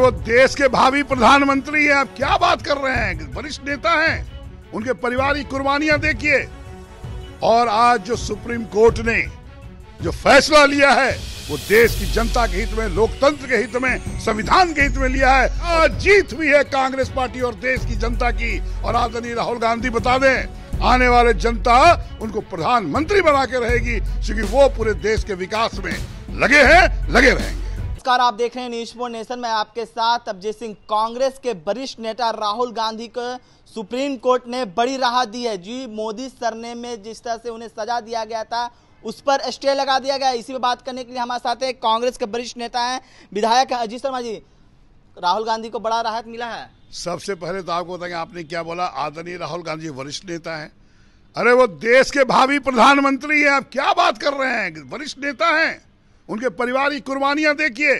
वो देश के भावी प्रधानमंत्री हैं आप क्या बात कर रहे हैं वरिष्ठ नेता हैं उनके की कुर्बानियां देखिए और आज जो सुप्रीम कोर्ट ने जो फैसला लिया है वो देश की जनता के हित में लोकतंत्र के हित में संविधान के हित में लिया है आज जीत भी है कांग्रेस पार्टी और देश की जनता की और आदरणीय राहुल गांधी बता दें आने वाले जनता उनको प्रधानमंत्री बना के रहेगी क्योंकि वो पूरे देश के विकास में लगे हैं लगे रहेंगे नमस्कार आप देख रहे हैं न्यूज फोर नेशन मैं आपके साथ अभिजीत सिंह कांग्रेस के वरिष्ठ नेता राहुल गांधी को सुप्रीम कोर्ट ने बड़ी राहत दी है जी मोदी सरने में जिस तरह से उन्हें सजा दिया गया था उस पर स्टे लगा दिया गया इसी पर बात करने के लिए हमारे साथ है कांग्रेस के वरिष्ठ नेता हैं विधायक है अजीत शर्मा जी राहुल गांधी को बड़ा राहत मिला है सबसे पहले तो आपको बताएंगे आपने क्या बोला आदरणीय राहुल गांधी वरिष्ठ नेता है अरे वो देश के भावी प्रधानमंत्री है आप क्या बात कर रहे हैं वरिष्ठ नेता है उनके परिवार की कुर्बानियां देखिए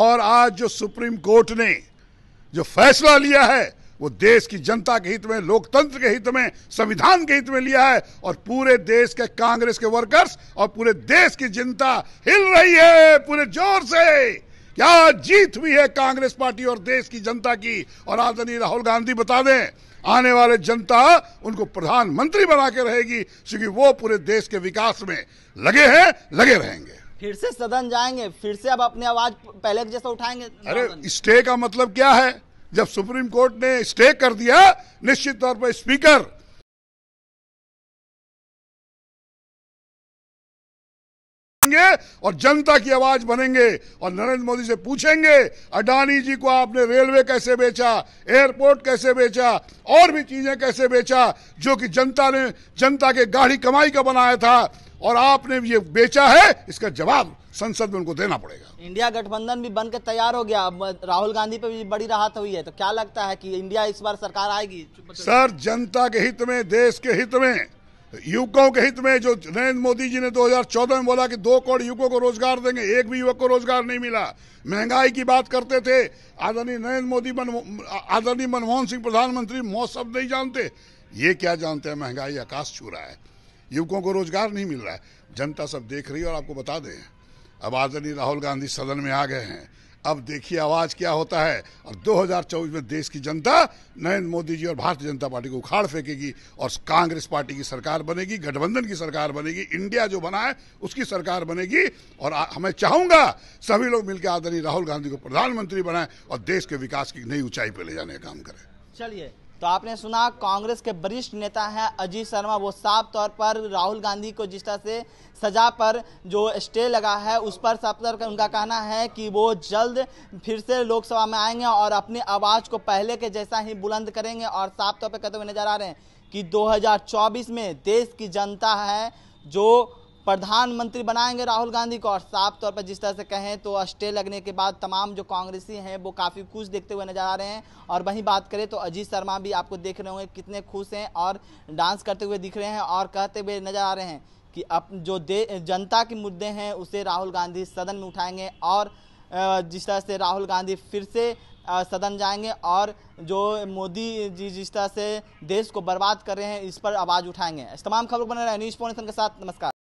और आज जो सुप्रीम कोर्ट ने जो फैसला लिया है वो देश की जनता के हित में लोकतंत्र के हित में संविधान के हित में लिया है और पूरे देश के कांग्रेस के वर्कर्स और पूरे देश की जनता हिल रही है पूरे जोर से क्या जीत हुई है कांग्रेस पार्टी और देश की जनता की और आदरणीय राहुल गांधी बता दें आने वाले जनता उनको प्रधानमंत्री बना के रहेगी क्योंकि वो पूरे देश के विकास में लगे हैं लगे रहेंगे फिर से सदन जाएंगे फिर से अब अपनी आवाज पहले जैसा उठाएंगे अरे स्टे का मतलब क्या है जब सुप्रीम कोर्ट ने स्टे कर दिया निश्चित तौर पर स्पीकर और जनता की आवाज बनेंगे और नरेंद्र मोदी से पूछेंगे अडानी जी को आपने रेलवे कैसे बेचा एयरपोर्ट कैसे बेचा और भी चीजें कैसे बेचा जो कि जनता ने जनता के गाढ़ी कमाई का बनाया था और आपने ये बेचा है इसका जवाब संसद में उनको देना पड़ेगा इंडिया गठबंधन भी बनकर तैयार हो गया राहुल गांधी पे भी बड़ी राहत हुई है तो क्या लगता है कि इंडिया इस बार सरकार आएगी सर जनता के हित में देश के हित में युवकों के हित में जो नरेंद्र मोदी जी ने 2014 में बोला कि दो करोड़ युवकों को रोजगार देंगे एक भी युवक को रोजगार नहीं मिला महंगाई की बात करते थे आदरणीय नरेंद्र मोदी आदरणीय मनमोहन सिंह प्रधानमंत्री मौसम नहीं जानते ये क्या जानते हैं महंगाई आकाश छू रहा है युवकों को रोजगार नहीं मिल रहा है जनता सब देख रही है और आपको बता दें अब आदरणीय राहुल गांधी सदन में आ गए हैं अब देखिए आवाज क्या होता है और 2024 में देश की जनता नरेंद्र मोदी जी और भारतीय जनता पार्टी को उखाड़ फेंकेगी और कांग्रेस पार्टी की सरकार बनेगी गठबंधन की सरकार बनेगी इंडिया जो बना है उसकी सरकार बनेगी और हमें चाहूंगा सभी लोग मिलकर आदरणीय राहुल गांधी को प्रधानमंत्री बनाए और देश के विकास की नई ऊंचाई पर ले जाने का काम करें चलिए तो आपने सुना कांग्रेस के वरिष्ठ नेता हैं अजीत शर्मा वो साफ तौर पर राहुल गांधी को जिस तरह से सजा पर जो स्टे लगा है उस पर साफ तौर पर उनका कहना है कि वो जल्द फिर से लोकसभा में आएंगे और अपनी आवाज़ को पहले के जैसा ही बुलंद करेंगे और साफ तौर पर कहते हुए नजर आ रहे हैं कि 2024 में देश की जनता है जो प्रधानमंत्री बनाएंगे राहुल गांधी को और साफ तौर पर जिस तरह से कहें तो स्टे लगने के बाद तमाम जो कांग्रेसी हैं वो काफ़ी खुश देखते हुए नजर आ रहे हैं और वहीं बात करें तो अजीत शर्मा भी आपको देख रहे होंगे कितने खुश हैं और डांस करते हुए दिख रहे हैं और कहते हुए नजर आ रहे हैं कि अप जो दे जनता के मुद्दे हैं उसे राहुल गांधी सदन में उठाएंगे और जिस तरह से राहुल गांधी फिर से सदन जाएंगे और जो मोदी जी जिस तरह से देश को बर्बाद कर रहे हैं इस पर आवाज़ उठाएंगे इस तमाम खबर बने रहे न्यूज़ फोन के साथ नमस्कार